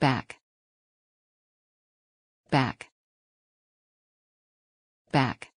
back back back